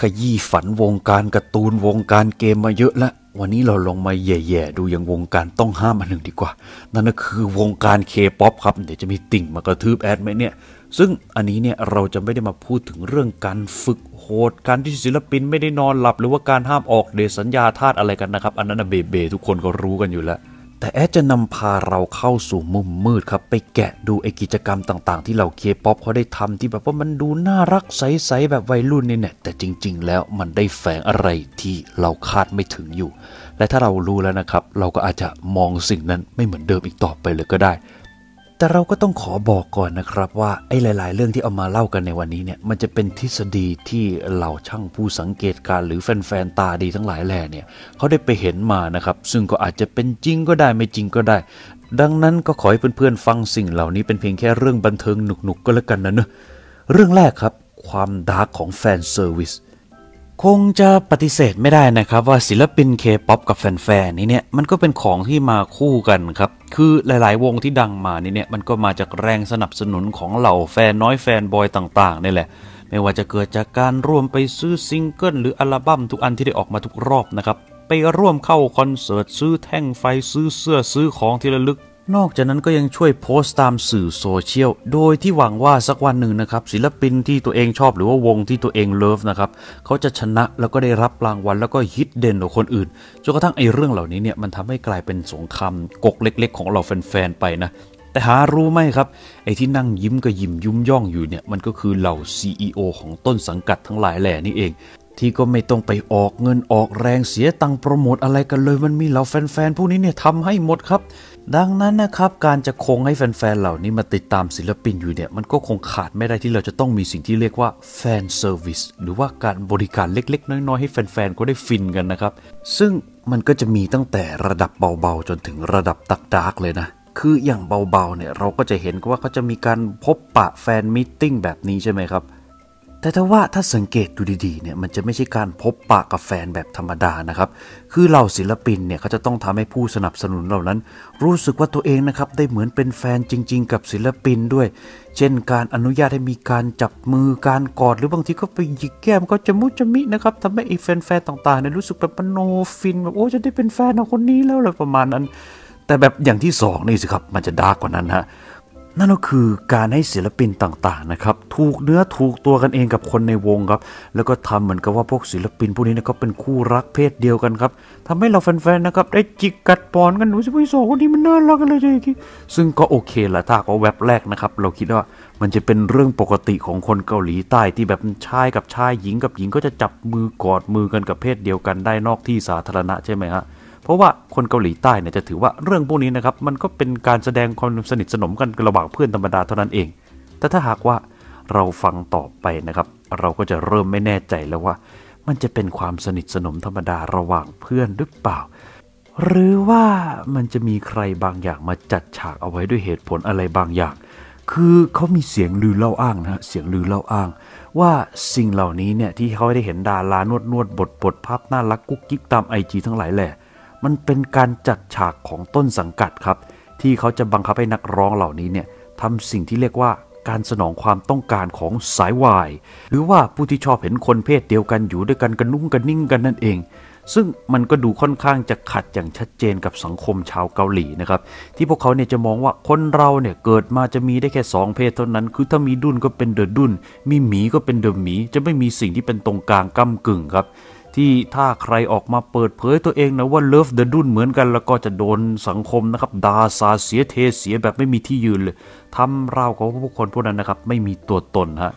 ขยี้ฝันวงการการ์ตูนวงการเกมมาเยอะแล้ววันนี้เราลองมาแย่ๆ ดูอย่างวงการต้องห้ามอันหนึ่งดีกว่า นั่นก็คือวงการเคป๊อปครับ เดี๋ยวจะมีติ่งมากระทืบแอดไหมเนี่ย ซึ่งอันนี้เนี่ยเราจะไม่ได้มาพูดถึงเรื่องการฝึกโหด การที่ศิลปินไม่ได้นอนหลับ หรือว่าการห้ามออกเดสัญญาธาตุอะไรกันนะครับ อันนั้นเบเบ ทุกคนก็รู้กันอยู่แล้วแต่แอดจะนำพาเราเข้าสู่มุมมืดครับ ไปแกะดูไอกิจกรรมต่างๆที่เราเคป๊อปเขาได้ทำที่แบบว่ามันดูน่ารักใสๆ แบบวัยรุ่นนี่เนี่ยแต่จริงๆแล้วมันได้แฝงอะไรที่เราคาดไม่ถึงอยู่ และถ้าเรารู้แล้วนะครับ เราก็อาจจะมองสิ่งนั้นไม่เหมือนเดิมอีกต่อไปเลยก็ได้แต่เราก็ต้องขอบอกก่อนนะครับว่าไอ้หลาย ๆ เรื่องที่เอามาเล่ากันในวันนี้เนี่ยมันจะเป็นทฤษฎีที่เหล่าช่างผู้สังเกตการหรือแฟนๆตาดีทั้งหลายแหล่เนี่ยเขาได้ไปเห็นมานะครับ ซึ่งก็อาจจะเป็นจริงก็ได้ไม่จริงก็ได้ ดังนั้นก็ขอให้เพื่อนๆฟังสิ่งเหล่านี้เป็นเพียงแค่เรื่องบันเทิงหนุกๆก็แล้วกันนะเนอะเรื่องแรกครับ ความดาร์กของแฟนเซอร์วิสคงจะปฏิเสธไม่ได้นะครับว่าศิลปินเคป๊อปกับแฟนๆนี่เนี่ยมันก็เป็นของที่มาคู่กัน ครับ คือหลายๆ วงที่ดังมานี่เนี่ยมันก็มาจากแรงสนับสนุนของเหล่าแฟนน้อยแฟนบอยต่างๆนี่แหละไม่ว่าจะเกิดจากการร่วมไปซื้อซิงเกิลหรืออัลบั้มทุกอันที่ได้ออกมาทุกรอบนะครับไปร่วมเข้าคอนเสิร์ตซื้อแท่งไฟซื้อเสื้อซื้อของที่ระลึกนอกจากนั้นก็ยังช่วยโพสต์ตามสื่อโซเชียลโดยที่หวังว่าสักวันหนึ่งนะครับศิลปินที่ตัวเองชอบหรือว่าวงที่ตัวเองเลิฟนะครับเขาจะชนะแล้วก็ได้รับรางวัลแล้วก็ฮิตเด่นกว่าคนอื่นจนกระทั่งไอ้เรื่องเหล่านี้เนี่ย มันทำให้กลายเป็นสงครามกกเล็กๆของเราแฟนๆ ไปนะ แต่หารู้ไหมครับ ไอ้ที่นั่งยิ้มก็ยิ้มยุ้มย่องอยู่เนี่ยมันก็คือเหล่า CEO ของต้นสังกัดทั้งหลายแหล่นี่เอง ที่ก็ไม่ต้องไปออกเงินออกแรงเสียตังโปรโมทอะไรกันเลย มันมีเหล่าแฟนๆผู้นี้เนี่ยทำให้หมดครับดังนั้นนะครับการจะคงให้แฟนๆ เหล่านี้มาติดตามศิลปินอยู่เนี่ยมันก็คงขาดไม่ได้ที่เราจะต้องมีสิ่งที่เรียกว่าแฟนเซอร์วิสหรือว่าการบริการเล็กๆ น้อยๆ ให้แฟนๆก็ได้ฟินกันนะครับ ซึ่งมันก็จะมีตั้งแต่ระดับเบาๆ จนถึงระดับตักดาร์กเลยนะ คืออย่างเบาๆเนี่ยเราก็จะเห็นว่าเขาจะมีการพบปะแฟนมิทติ้งแบบนี้ใช่ไหมครับแต่ถ้าว่าถ้าสังเกตดูดีๆเนี่ยมันจะไม่ใช่การพบปะกับแฟนแบบธรรมดานะครับ คือเหล่าศิลปินเนี่ยเขาจะต้องทำให้ผู้สนับสนุนเหล่านั้น รู้สึกว่าตัวเองนะครับได้เหมือนเป็นแฟนจริงๆกับศิลปินด้วย เช่นการอนุญาตให้มีการจับมือการกอดหรือบางทีก็ไปหยิกแก้มก็จะมุจะมินะครับทำให้อีแฟนๆต่างๆเนี่ยรู้สึกแบบโนฟินแบบโอ้จะได้เป็นแฟนของคนนี้แล้วอะไรประมาณนั้นแต่แบบอย่างที่2นี่สิครับมันจะดาร์กกว่านั้นฮะนั่นก็คือการให้ศิลปินต่างๆนะครับถูกเนื้อถูกตัวกันเองกับคนในวงครับแล้วก็ทำเหมือนกับว่าพวกศิลปินพวกนี้นะก็เป็นคู่รักเพศเดียวกันครับทำให้เราแฟนๆนะครับได้จิกกัดปอนกันหนูสิพี่สองคนนี้มันน่ารักกันเลยงๆซึ่งก็โอเคแหละถ้าก็แวบแรกนะครับเราคิดว่ามันจะเป็นเรื่องปกติของคนเกาหลีใต้ที่แบบชายกับชายหญิงกับหญิงก็จะจับมือกอดมือกันกับเพศเดียวกันได้นอกที่สาธารณะใช่ไหมฮะเพราะว่าคนเกาหลีใต้เนี่ยจะถือว่าเรื่องพวกนี้นะครับมันก็เป็นการแสดงความสนิทสนมกันระหว่างเพื่อนธรรมดาเท่านั้นเอง แต่ถ้าหากว่าเราฟังต่อไปนะครับเราก็จะเริ่มไม่แน่ใจแล้วว่า มันจะเป็นความสนิทสนมธรรมดาระหว่างเพื่อนหรือเปล่า หรือว่ามันจะมีใครบางอย่างมาจัดฉากเอาไว้ด้วยเหตุผลอะไรบางอย่าง คือเขามีเสียงลือเล่าอ้างนะเสียงลือเล่าอ้างว่าสิ่งเหล่านี้เนี่ยที่เขาได้เห็นดารานวดนวดบทบทภาพน่ารักกุ๊กกิ๊กตามไอจีทั้งหลายแหละมันเป็นการจัดฉากของต้นสังกัดครับ ที่เขาจะบังคับให้นักร้องเหล่านี้เนี่ยทำสิ่งที่เรียกว่าการสนองความต้องการของสายวายหรือว่าผู้ที่ชอบเห็นคนเพศเดียวกันอยู่ด้วยกันกันนุ่งกันนิ่งกันนั่นเอง ซึ่งมันก็ดูค่อนข้างจะขัดอย่างชัดเจนกับสังคมชาวเกาหลีนะครับ ที่พวกเขาเนี่ยจะมองว่าคนเราเนี่ยเกิดมาจะมีได้แค่ 2 เพศเท่านั้นคือถ้ามีดุนก็เป็นเดอดุนมีหมีก็เป็นเดอหมี จะไม่มีสิ่งที่เป็นตรงกลางก้ากึ่งครับที่ถ้าใครออกมาเปิดเผยตัวเองนะว่าเลิฟเดอะดุนเหมือนกัน แล้วก็จะโดนสังคมนะครับด่าสาเสียเทเสียแบบไม่มีที่ยืนเลยทำราวกับผู้คนพวกนั้นนะครับ ไม่มีตัวตนฮะ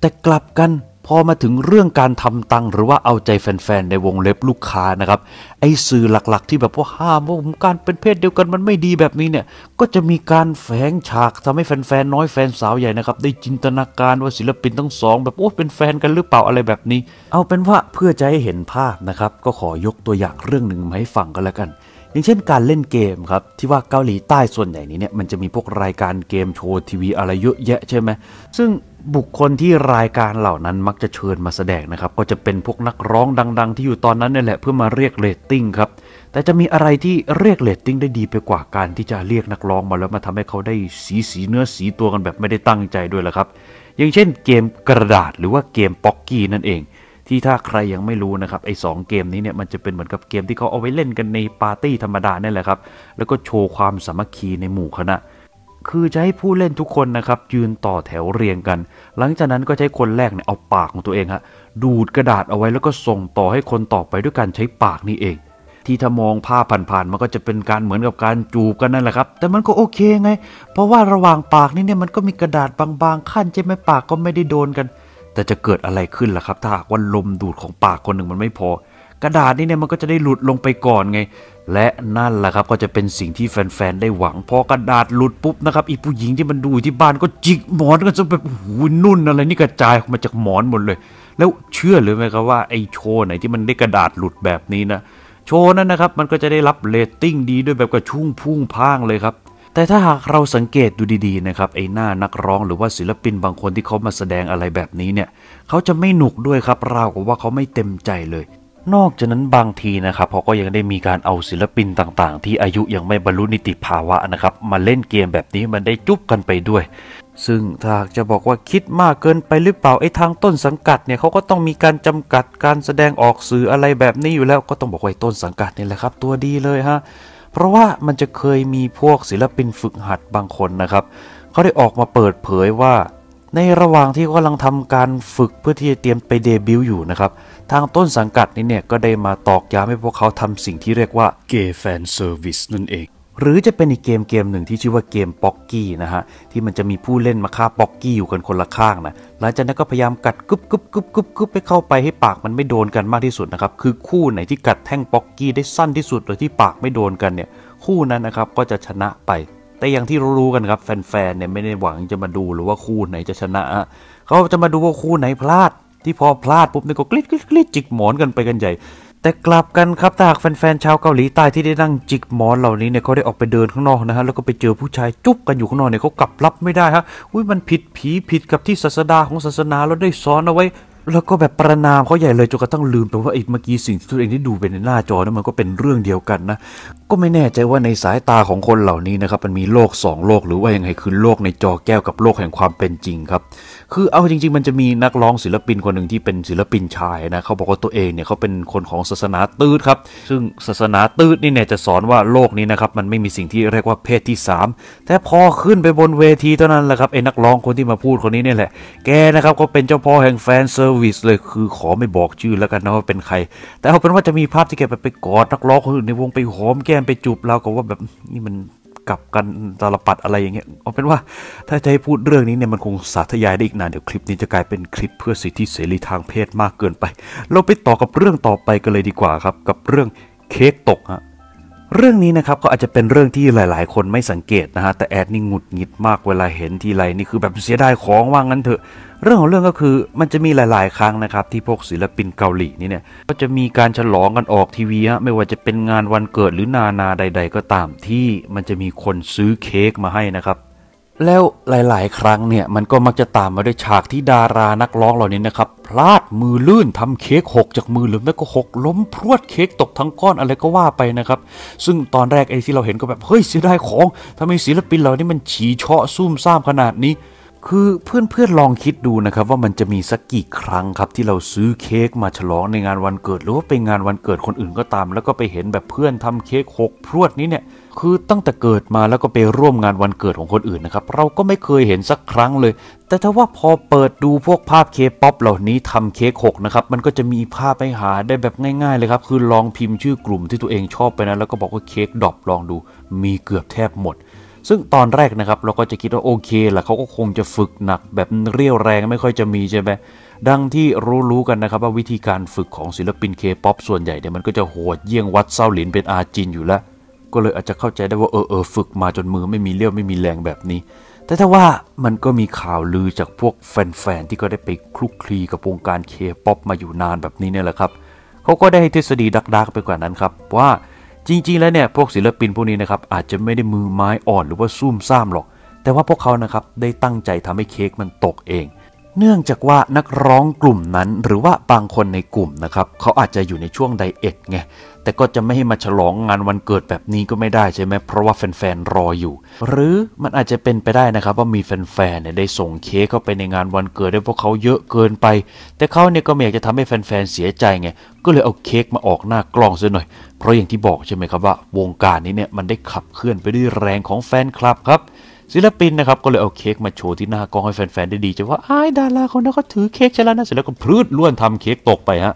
แต่กลับกันพอมาถึงเรื่องการทำตังหรือว่าเอาใจแฟนๆในวงเล็บลูกค้านะครับไอ้สื่อหลักๆ ที่แบบว่าห้ามว่าการเป็นเพศเดียวกันมันไม่ดีแบบนี้เนี่ยก็จะมีการแฝงฉากทำให้แฟนๆน้อยแฟนสาวใหญ่นะครับ ได้จินตนาการว่าศิลปินทั้งสองแบบโอ้เป็นแฟนกันหรือเปล่าอะไรแบบนี้ เอาเป็นว่าเพื่อจะให้เห็นภาพนะครับก็ขอยกตัวอย่างเรื่องหนึ่งมาให้ฟังกันแล้วกัน อย่างเช่น การเล่นเกมครับที่ว่าเกาหลีใต้ส่วนใหญ่นี้เนี่ยมันจะมีพวกรายการเกมโชว์ทีวีอะไรเยอะแยะใช่ไหมซึ่งบุคคลที่รายการเหล่านั้นมักจะเชิญมาแสดงนะครับ ก็จะเป็นพวกนักร้องดังๆ ที่อยู่ตอนนั้นนี่แหละเพื่อมาเรียกเรตติ้งครับแต่จะมีอะไรที่เรียกเรตติ้งได้ดีไปกว่าการที่จะเรียกนักร้องมาแล้วมาทำให้เขาได้สีสีเนื้อสีตัวกันแบบไม่ได้ตั้งใจด้วยละครับ อย่างเช่นเกมกระดาษหรือว่าเกมป๊อกกี้ นั่นเอง ที่ถ้าใครยังไม่รู้นะครับไอ้สเกมนี้เนี่ยมันจะเป็นเหมือนกับเกมที่เขาเอาไว้เล่นกันในปาร์ตี้ธรรมดาเนี่ยแหละครับแล้วก็โชว์ความสามัคคีในหมู่คณะคือจะให้ผู้เล่นทุกคนนะครับยืนต่อแถวเรียงกัน หลังจากนั้นก็ใช้คนแรกเนี่ยเอาปากของตัวเองฮะดูดกระดาษเอาไว้แล้วก็ส่งต่อให้คนต่อไปด้วยการใช้ปากนี่เอง ที่ถ้ามองภาพผ่านๆมันก็จะเป็นการเหมือนกับการจูบกันนั่นแหละครับ แต่มันก็โอเคไง เพราะว่าระหว่างปากนี่เนี่ยมันก็มีกระดาษบางๆขั้นใช่ไหมปากก็ไม่ได้โดนกัน แต่จะเกิดอะไรขึ้นล่ะครับ ถ้าหากว่าลมดูดของปากคนหนึ่งมันไม่พอกระดาษนี้เนี่ยมันก็จะได้หลุดลงไปก่อนไง และนั่นแหละครับก็จะเป็นสิ่งที่แฟนๆ ได้หวังพอกระดาษหลุดปุ๊บนะครับอีผู้หญิงที่มันดูที่บ้านก็จิกหมอนกันจนแบบหูนุ่นอะไรนี่กระจายออกมาจากหมอนหมดเลย แล้วเชื่อหรือไหมครับว่าไอโชว์ไหนที่มันได้กระดาษหลุดแบบนี้นะโชว์นั้นนะครับมันก็จะได้รับเรตติ้งดีด้วยแบบกระชุ่งพุ่งพ่างเลยครับแต่ถ้าหากเราสังเกตดูดีๆนะครับไอหน้านักร้องหรือว่าศิลปินบางคนที่เขามาแสดงอะไรแบบนี้เนี่ยเขาจะไม่หนุกด้วยครับราวกับว่าเขาไม่เต็มใจเลยนอกจากนั้นบางทีนะครับเขาก็ยังได้มีการเอาศิลปินต่างๆ ที่อายุยังไม่บรรลุนิติภาวะนะครับ มาเล่นเกมแบบนี้มันได้จุ๊บกันไปด้วย ซึ่งถ้าจะบอกว่าคิดมากเกินไปหรือเปล่าไอ้ทางต้นสังกัดเนี่ยเขาก็ต้องมีการจำกัดการแสดงออกสื่ออะไรแบบนี้อยู่แล้ว ก็ต้องบอกว้ต้นสังกัดนี่แหละครับ ตัวดีเลยฮะเพราะว่ามันจะเคยมีพวกศิลปินฝึกหัดบางคนนะครับเขาได้ออกมาเปิดเผยว่าในระหว่างที่กำลังทำการฝึกเพื่อที่จะเตรียมไปเดบิวต์อยู่นะครับ ทางต้นสังกัดนี้เนี่ยก็ได้มาตอกย้ำให้พวกเขาทำสิ่งที่เรียกว่าเกมแฟนเซอร์วิสนั่นเอง หรือจะเป็นอีกเกมเกมหนึ่งที่ชื่อว่าเกมป๊อกกี้นะฮะ ที่มันจะมีผู้เล่นมาฆ่าป๊อกกี้อยู่กันคนละข้างนะหลังจากนั้นก็พยายามกัดก๊บก๊บก๊บก๊บก๊บไปเข้าไปให้ปากมันไม่โดนกันมากที่สุดนะครับคือคู่ไหนที่กัดแท่งป๊อกกี้ได้สั้นที่สุดโดยที่ปากไม่โดนกันเนี่ยคู่นั้นนะครับก็จะชนะไปแต่อย่างที่รู้กันครับแฟนๆเนี่ยไม่ได้หวังจะมาดูหรือว่าคู่ไหนจะชนะเขาจะมาดูว่าคู่ไหนพลาดที่พอพลาดปุ๊บเนี่ยก็กริดกริดกดจิกหมอนกันไปกันใหญ่ แต่กลับกันครับถ้าหากแฟนๆชาวเกาหลีใต้ที่ได้นั่งจิกหมอนเหล่านี้เนี่ยเขาได้ออกไปเดินข้างนอกนะฮะแล้วก็ไปเจอผู้ชายจุ๊บกันอยู่ข้างนอกเนี่ยเขากลับรับไม่ได้ฮะอุ้ยมันผิดผีผิดกับที่ศาสดาของศาสนาเราได้สอนเอาไว้แล้วก็แบบประนามเขาใหญ่เลยจนกระทั่งลืมไปว่าไอ้เมื่อกี้สิ่งที่ตัวเองได้ดูไปในหน้าจอนั้นมันก็เป็นเรื่องเดียวกันนะ ก็ไม่แน่ใจว่าในสายตาของคนเหล่านี้นะครับ มันมีโลก 2 โลก หรือว่ายังไงคือโลกในจอแก้วกับโลกแห่งความเป็นจริงครับ คือเอาจริง ๆ มันจะมีนักร้องศิลปินคนหนึ่งที่เป็นศิลปินชายนะเขาบอกว่าตัวเองเนี่ยเขาเป็นคนของศาสนาตืดครับซึ่งศาสนาตืดนี่เนี่ยจะสอนว่าโลกนี้นะครับมันไม่มีสิ่งที่เรียกว่าเพศที่ 3 แต่พอขึ้นไปบนเวทีเท่านั้นแหละครับไอ้นักร้องคนที่มาพูดคนนี้เนี่ยแหละแกนะครับก็เป็นเจ้าพ่อแห่งแฟนเซอร์วิสเลยคือขอไม่บอก ชื่อ แล้วกันนะว่าเป็นใคร แต่เอาเป็นว่าจะมี ภาพที่แกไปไปกอดนักร้องคนอื่นในวงไปหอมแก้มไปจูบเราก็ว่าแบบนี่มันกลับกันตาลปัดอะไรอย่างเงี้ยเอาเป็นว่า ถ้าจะให้พูดเรื่องนี้เนี่ยมันคงสาธยายได้อีกนานเดี๋ยวคลิปนี้จะกลายเป็นคลิปเพื่อสิทธิเสรีทางเพศมากเกินไป เราไปต่อกับเรื่องต่อไปกันเลยดีกว่าครับกับเรื่องเค้กตกฮะเรื่องนี้นะครับก็อาจจะเป็นเรื่องที่หลาย ๆ คนไม่สังเกตนะฮะแต่แอดนี่หงุดหงิดมากเวลาเห็นทีไรนี่คือแบบเสียดายของว่างั้นเถอะ เรื่องของเรื่องก็คือมันจะมีหลาย ๆ ครั้งนะครับที่พวกศิลปินเกาหลีนี่เนี่ย ก็จะมีการฉลองกันออกทีวีฮะไม่ว่าจะเป็นงานวันเกิดหรือนานาใด ๆ ก็ตามที่มันจะมีคนซื้อเค้กมาให้นะครับแล้วหลาย ๆ ครั้งเนี่ย มันก็มักจะตามมาด้วยฉากที่ดารานักร้องเหล่านี้นะครับ พลาดมือลื่นทำเค้กหกจากมือหรือแม้ก็หกล้มพรวดเค้กตกทั้งก้อนอะไรก็ว่าไปนะครับ ซึ่งตอนแรก ไอ้ที่เราเห็นก็แบบ เฮ้ยเสียดายของทำไมศิลปินเหล่านี้มันฉีเฉาะซุ่มซ่ามขนาดนี้คือเพื่อนเพื่อนลองคิดดูนะครับว่ามันจะมีสักกี่ครั้งครับที่เราซื้อเค้กมาฉลองในงานวันเกิดหรือว่าไปงานวันเกิดคนอื่นก็ตามแล้วก็ไปเห็นแบบเพื่อนทำเค้กหกพรวดนี้เนี่ยคือตั้งแต่เกิดมาแล้วก็ไปร่วมงานวันเกิดของคนอื่นนะครับ เราก็ไม่เคยเห็นสักครั้งเลย แต่ถ้าว่าพอเปิดดูพวกภาพเคป๊อปเหล่านี้ทำเค้กหกนะครับ มันก็จะมีภาพไปหาได้แบบง่าย ๆเลยครับคือลองพิมพ์ชื่อกลุ่มที่ตัวเองชอบไปนะแล้วก็บอกว่าเค้กดรอปลองดู มีเกือบแทบหมดซึ่งตอนแรกนะครับเราก็จะคิดว่าโอเคแหละเขาก็คงจะฝึกหนักแบบเรียวแรงไม่ค่อยจะมีใช่ไหมดังที่รู้ๆกันนะครับว่าวิธีการฝึกของศิลปินเคป๊อปส่วนใหญ่เนี่ยมันก็จะโหดเยี่ยงวัดเส้าหลินเป็นอาจินอยู่แล้ว ก็เลยอาจจะเข้าใจได้ว่าเออเออฝึกมาจนมือไม่มีเรี่ยวไม่มีแรงแบบนี้ แต่ถ้าว่ามันก็มีข่าวลือจากพวกแฟนๆที่ก็ได้ไปคลุกคลีกับวงการเคป๊อปมาอยู่นานแบบนี้เนี่ยแหละครับเขาก็ได้ให้ทฤษฎีดักๆไปกว่านั้นครับว่าจริงๆ แล้วเนี่ยพวกศิลปินพวกนี้นะครับอาจจะไม่ได้มือไม้อ่อนหรือว่าซุ่มซ่ามหรอก แต่ว่าพวกเขานะครับได้ตั้งใจทำให้เค้กมันตกเองเนื่องจากว่านักร้องกลุ่มนั้นหรือว่าบางคนในกลุ่มนะครับเขาอาจจะอยู่ในช่วงไดเอทไงแต่ก็จะไม่ให้มาฉลองงานวันเกิดแบบนี้ก็ไม่ได้ใช่ไหมเพราะว่าแฟนๆรออยู่ หรือมันอาจจะเป็นไปได้นะครับว่ามีแฟนๆเนี่ยได้ส่งเค้กเข้าไปในงานวันเกิดด้วยพวกเขาเยอะเกินไป แต่เขาเนี่ยก็ไม่อยากจะทำให้แฟนๆเสียใจไงก็เลยเอาเค้กมาออกหน้ากล้องซะหน่อย เพราะอย่างที่บอกใช่ไหมครับว่า วงการนี้เนี่ยมันได้ขับเคลื่อนไปด้วยแรงของแฟนคลับครับศิลปินนะครับก็เลยเอาเค้กมาโชว์ที่หน้ากล้องให้แฟนๆได้ดีใจว่าไอ้ดาราคนนั้นเขาถือเค้กใช่แล้วนะเสร็จแล้วก็พลืดล้วนทำเค้กตกไปฮะ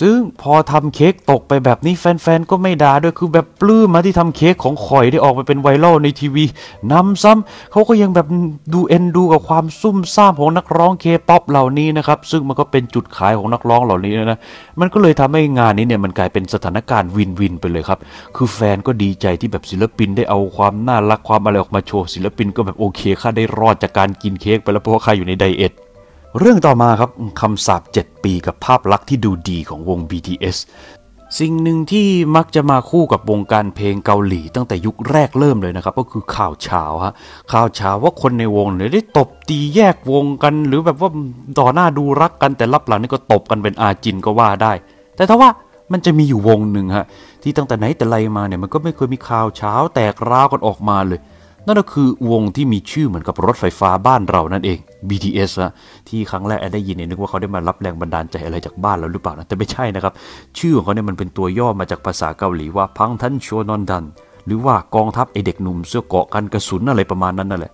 ซึ่งพอทำเค้กตกไปแบบนี้แฟน ๆ ก็ไม่ด่าด้วยคือแบบปลื้มมาที่ทำเค้กของข่อยได้ออกไปเป็นไวรัลในทีวีนำซ้ำเขาก็ยังแบบดูเอ็นดูกับความซุ่มซ่ามของนักร้องเคป๊อปเหล่านี้นะครับซึ่งมันก็เป็นจุดขายของนักร้องเหล่านี้นะมันก็เลยทำให้งานนี้เนี่ยมันกลายเป็นสถานการณ์วินวินไปเลยครับคือแฟนก็ดีใจที่แบบศิลปินได้เอาความน่ารักความอะไรออกมาโชว์ศิลปินก็แบบโอเคค่ะได้รอดจากการกินเค้กไปแล้วเพราะว่าใครอยู่ในไดเอทเรื่องต่อมาครับคำสาป7ปีกับภาพลักษณ์ที่ดูดีของวง BTS สิ่งหนึ่งที่มักจะมาคู่กับวงการเพลงเกาหลีตั้งแต่ยุคแรกเริ่มเลยนะครับ ก็คือข่าวเช้าฮะข่าวเช้าว่าคนในวงเนี่ยได้ตบตีแยกวงกัน หรือแบบว่าต่อหน้าดูรักกันแต่รับหลังนี่ก็ตบกันเป็นอาจินก็ว่าได้ แต่ถ้าว่ามันจะมีอยู่วงหนึ่งฮะ ที่ตั้งแต่ไหนแต่ไรมาเนี่ยมันก็ไม่เคยมีข่าวเช้าแตกร้าวกันออกมาเลยนั่นก็คือวงที่มีชื่อเหมือนกับรถไฟฟ้าบ้านเรานั่นเอง BTS นะที่ครั้งแรกแอดได้ยินเนี่ยนึกว่าเขาได้มารับแรงบันดาลใจอะไรจากบ้านเราหรือเปล่านะแต่ไม่ใช่นะครับชื่อของเขาเนี่ยมันเป็นตัวย่อมาจากภาษาเกาหลี ว่าพังทันโชนอนดัน หรือว่ากองทัพไอเด็กหนุ่มเสื้อเกาะกันกระสุนอะไรประมาณนั้นนั่นแหละ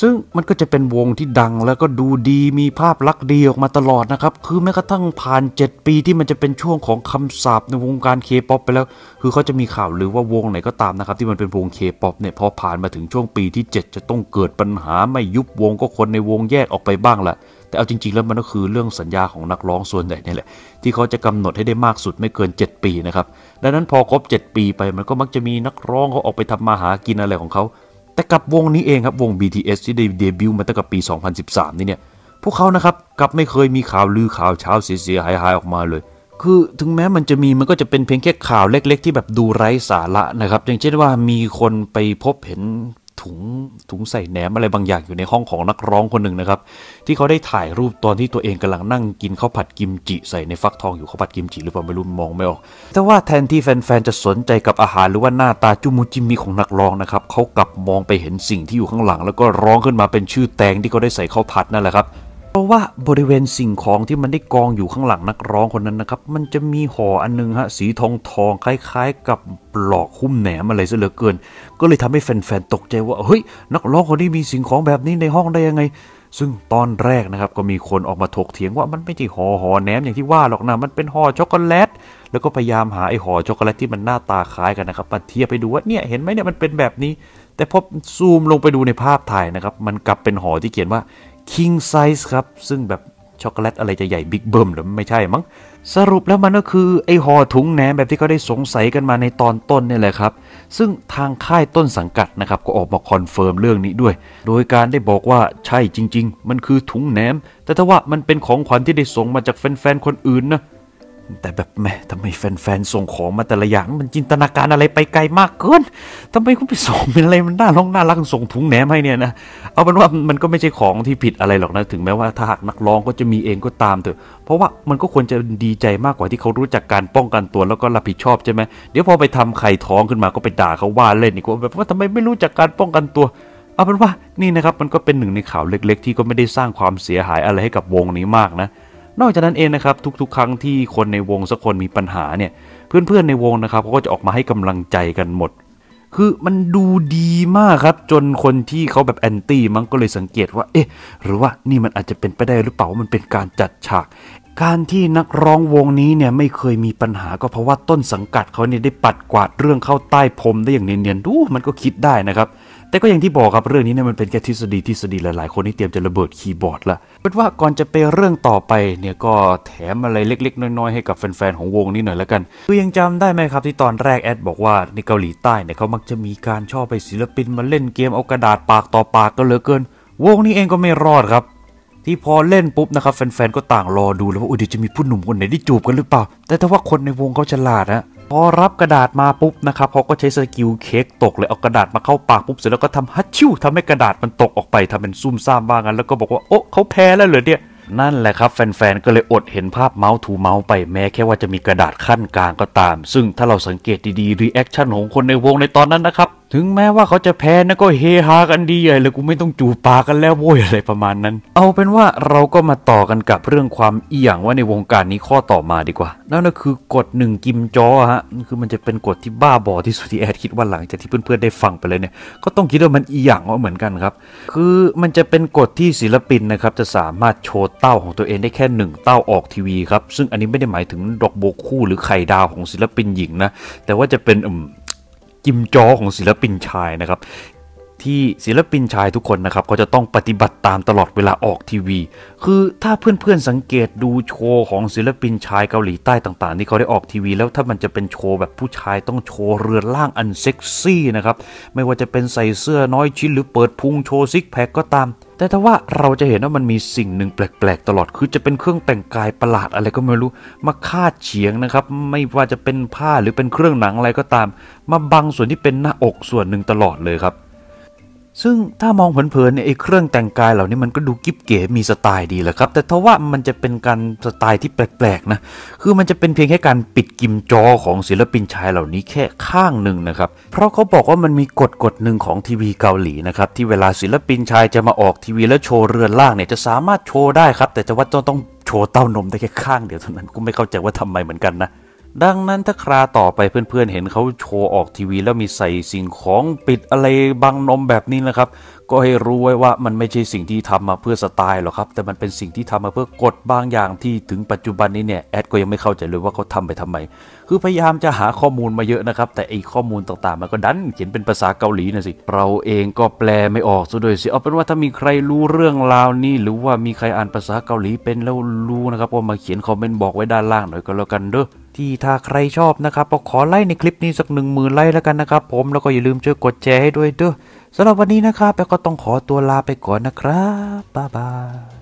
ซึ่งมันก็จะเป็นวงที่ดังแล้วก็ดูดีมีภาพลักษณ์ดีออกมาตลอดนะครับ คือแม้กระทั่งผ่าน 7 ปีที่มันจะเป็นช่วงของคำสาปในวงการเคป๊อปไปแล้ว คือเขาจะมีข่าวหรือว่าวงไหนก็ตามนะครับที่มันเป็นวงเคป๊อปเนี่ยพอผ่านมาถึงช่วงปีที่ 7 จะต้องเกิดปัญหาไม่ยุบวงก็คนในวงแยกออกไปบ้างละแต่เอาจริงๆแล้วมันก็คือเรื่องสัญญาของนักร้องส่วนใหญ่นี่แหละ ที่เขาจะกำหนดให้ได้มากสุดไม่เกิน 7 ปีนะครับ ดังนั้นพอครบ7ปีไปมันก็มักจะมีนักร้องเขาออกไปทำมาหากินอะไรของเขาแต่กับวงนี้เองครับวง BTS ที่ได้เดบิวต์มาตั้งแต่ปี 2013 นี่เนี่ย พวกเขานะครับกับไม่เคยมีข่าวลือข่าวเช้าเสียหายหายออกมาเลย คือถึงแม้มันจะมีมันก็จะเป็นเพียงแค่ข่าวเล็กๆ ที่แบบดูไร้สาระนะครับอย่างเช่นว่ามีคนไปพบเห็นถุงถุงใส่แหนมอะไรบางอย่างอยู่ในห้องของนักร้องคนหนึ่งนะครับ ที่เขาได้ถ่ายรูปตอนที่ตัวเองกำลังนั่งกินข้าวผัดกิมจิ ใส่ในฟักทองอยู่ข้าวผัดกิมจิหรือเปล่าไม่รู้มองไม่ออกแต่ว่าแทนที่แฟนๆจะสนใจกับอาหารหรือว่าหน้าตาจุมูจิมีของนักร้องนะครับเขากลับมองไปเห็นสิ่งที่อยู่ข้างหลัง แล้วก็ร้องขึ้นมาเป็นชื่อแตงที่เขาได้ใส่ข้าวผัดนั่นแหละครับเพราะว่าบริเวณสิ่งของที่มันได้กองอยู่ข้างหลังนักร้องคนนั้นนะครับ มันจะมีห่ออันนึงฮะสีทองทองคล้ายๆ กับปลอกคุ้มแหนมอะไรซะเหลือเกิน ก็เลยทำให้แฟนๆตกใจว่าเฮ้ยนักร้องคนนี้มีสิ่งของแบบนี้ในห้องได้ยังไง ซึ่งตอนแรกนะครับก็มีคนออกมาถกเถียงว่ามันไม่ใช่ห่อห่อแหนมอย่างที่ว่าหรอกนะมันเป็นห่อช็อกโกแลตแล้วก็พยายามหาไอ้ห่อช็อกโกแลตที่มันหน้าตาคล้ายกันนะครับมาเทียบไปดูว่าเนี่ยเห็นไหมเนี่ยมันเป็นแบบนี้ แต่พอซูมลงไปดูในภาพถ่ายนะครับ มันกลับเป็นห่อที่เขียนว่า king size ครับ ซึ่งแบบ ช็อกโกแลตอะไรจะใหญ่บิ๊กเบิ้มหรือไม่ใช่มั้ง สรุปแล้วมันก็คือ ไอห่อถุงแหนม แบบที่เขาได้สงสัยกันมาในตอนต้นนี่แหละครับ ซึ่งทางค่ายต้นสังกัดนะครับ ก็ออกมาคอนเฟิร์มเรื่องนี้ด้วย โดยการได้บอกว่าใช่จริง ๆ มันคือถุงแหนม แต่ถ้าว่ามันเป็นของขวัญที่ได้ส่งมาจากแฟนๆ คนอื่นนะแต่แบบแม่ทำไมแฟนๆส่งของมาแต่ละอย่างมันจินตนาการอะไรไปไกลมากเกินทำไมคุณไปส่งเป็นอะไรมันน่าร้องน่ารักส่งถุงแหนมให้เนี่ยนะ เอาเป็นว่ามันก็ไม่ใช่ของที่ผิดอะไรหรอกนะถึงแม้ว่าถ้าหากนักร้องก็จะมีเองก็ตามเถอะ เพราะว่ามันก็ควรจะดีใจมากกว่าที่เขารู้จักการป้องกันตัวแล้วก็รับผิดชอบใช่ไหม เดี๋ยวพอไปทำไข่ท้องขึ้นมาก็ไปด่าเขาว่าเล่นอีกว่าแบบว่าทำไมไม่รู้จักการป้องกันตัว เอาเป็นว่านี่นะครับ มันก็เป็นหนึ่งในข่าวเล็กๆ ที่ก็ไม่ได้สร้างความเสียหายอะไรให้กับวงนี้มากนะนอกจากนั้นเองนะครับทุกๆ ครั้งที่คนในวงสักคนมีปัญหาเนี่ย เพื่อนๆในวงนะครับเขาก็จะออกมาให้กำลังใจกันหมด คือมันดูดีมากครับ จนคนที่เขาแบบแอนตี้มั้งก็เลยสังเกตว่าเอ๊ะหรือว่านี่มันอาจจะเป็นไปได้หรือเปล่าว่ามันเป็นการจัดฉาก การที่นักร้องวงนี้เนี่ยไม่เคยมีปัญหาก็เพราะว่าต้นสังกัดเขาเนี่ยได้ปัดกวาดเรื่องเข้าใต้พรมได้อย่างเนียนๆดูมันก็คิดได้นะครับแต่ก็อย่างที่บอกครับเรื่องนี้เนี่ยมันเป็นแค่ทฤษฎีทฤษฎีหลายๆคนที่เตรียมจะระเบิดคีย์บอร์ดละเป็นว่าก่อนจะไปเรื่องต่อไปเนี่ยก็แถมอะไรเล็กๆ น้อยๆให้กับแฟนๆของวงนี้หน่อยละกันคือยังจำได้ไหมครับที่ตอนแรกแอดบอกว่าในเกาหลีใต้เนี่ยเขามักจะมีการชอบไปศิลปินมาเล่นเกมเอากระดาษปากต่อปากกันเหลือเกิน วงนี้เองก็ไม่รอดครับ ที่พอเล่นปุ๊บนะครับแฟนๆก็ต่างรอดูแล้วว่าอุ้ยเดี๋ยวจะมีผู้หนุ่มคนไหนที่จูบกันหรือเปล่า แต่ถ้าว่าคนในวงเขาฉลาดนะพอรับกระดาษมาปุ๊บนะครับเขาก็ใช้สกิลเค้กตกเลยเอากระดาษมาเข้าปากปุ๊บเสร็จแล้วก็ทำฮัตชิวทำให้กระดาษมันตกออกไปทำเป็นซุ่มซ่ามบ้างั้นแล้วก็บอกว่าโอ้เขาแพ้แล้วเหรอเนี่ยนั่นแหละครับแฟนๆก็เลยอดเห็นภาพเมาส์ถูเมาส์ไปแม้แค่ว่าจะมีกระดาษขั้นกลางก็ตาม ซึ่งถ้าเราสังเกตดีๆรีแอคชั่นของคนในวงในตอนนั้นนะครับถึงแม้ว่าเขาจะแพ้นะก็เฮฮากันดีใหญ่เลยกูไม่ต้องจูปากกันแล้วโว้ยอะไรประมาณนั้น เอาเป็นว่าเราก็มาต่อกันกับเรื่องความเอี่ยงว่าในวงการนี้ข้อต่อมาดีกว่านั่นก็คือกฎหนึ่งกิมจอฮะคือมันจะเป็นกฎที่บ้าบอที่สุดที่แอดคิดว่าหลังจากที่เพื่อนๆได้ฟังไปเลยเนี่ยก็ต้องคิดว่ามันเอี่ยงว่าเหมือนกันครับคือมันจะเป็นกฎที่ศิลปินนะครับจะสามารถโชว์เต้าของตัวเองได้แค่หนึ่งเต้าออกทีวีครับ ซึ่งอันนี้ไม่ได้หมายถึงดอกโบคู่หรือไข่ดาวของศิลปินหญิงนะแต่ว่าจะเป็นกิมจอของศิลปินชายนะครับที่ศิลปินชายทุกคนนะครับก็จะต้องปฏิบัติตามตลอดเวลาออกทีวี คือถ้าเพื่อนๆสังเกตดูโชว์ของศิลปินชายเกาหลีใต้ต่างๆที่เขาได้ออกทีวี แล้วถ้ามันจะเป็นโชว์แบบผู้ชายต้องโชว์เรือนร่างอันเซ็กซี่นะครับ ไม่ว่าจะเป็นใส่เสื้อน้อยชิ้นหรือเปิดพุงโชว์ซิกแพคก็ตาม แต่ถ้าว่าเราจะเห็นว่ามันมีสิ่งหนึ่งแปลกๆตลอดคือจะเป็นเครื่องแต่งกายประหลาดอะไรก็ไม่รู้มาคาดเฉียงนะครับไม่ว่าจะเป็นผ้าหรือเป็นเครื่องหนังอะไรก็ตาม มาบังส่วนที่เป็นหน้าอกส่วนหนึ่งตลอดเลยครับซึ่งถ้ามองเผินๆเนี่ยไอ้เครื่องแต่งกายเหล่านี้มันก็ดูกิ๊บเก๋ มีสไตล์ดีแหละครับ แต่ทว่ามันจะเป็นการสไตล์ที่แปลกๆนะ คือมันจะเป็นเพียงแค่การปิดกิมจอของศิลปินชายเหล่านี้แค่ข้างหนึ่งนะครับ เพราะเขาบอกว่ามันมีกฎกฎหนึ่งของทีวีเกาหลีนะครับ ที่เวลาศิลปินชายจะมาออกทีวีและโชว์เรือนล่างเนี่ยจะสามารถโชว์ได้ครับ แต่จะว่าต้องโชว์เต้านมได้แค่ข้างเดียวเท่านั้น กูไม่เข้าใจว่าทำไมเหมือนกันนะดังนั้นถ้าคราต่อไปเพื่อนๆ เห็นเขาโชว์ออกทีวี แล้วมีใส่สิ่งของปิดอะไรบังนมแบบนี้นะครับก็ให้รู้ไว้ว่ามันไม่ใช่สิ่งที่ทำมาเพื่อสไตล์หรอกครับแต่มันเป็นสิ่งที่ทำมาเพื่อกดบางอย่างที่ถึงปัจจุบันนี้เนี่ยแอดก็ยังไม่เข้าใจเลยว่าเขาทาไปทำไมคือพยายามจะหาข้อมูลมาเยอะนะครับแต่ไอีข้อมูลต่างๆมันก็ดันเขียนเป็นภาษาเกาหลีนะสิ เราเองก็แปลไม่ออกซะด้วยสิเอาเป็นว่าถ้ามีใครรู้เรื่องราวนี้หรือว่ามีใครอ่านภาษาเกาหลีเป็นแล้วรู้นะครับว่ามาเขียนคอมเมนต์บอกไว้ด้านล่างหน่อยก็แล้วกันเด้อที่ถ้าใครชอบนะครับก็ขอไลค์ในคลิปนี้สักหนึ่งหมื่นไลค์แล้วกันนะครับ ผม แล้วก็อย่าลืมช่วยกดแชร์ให้ด้วยด้วยสำหรับวันนี้นะครับ แล้วก็ต้องขอตัวลาไปก่อนนะครับ บ๊ายบาย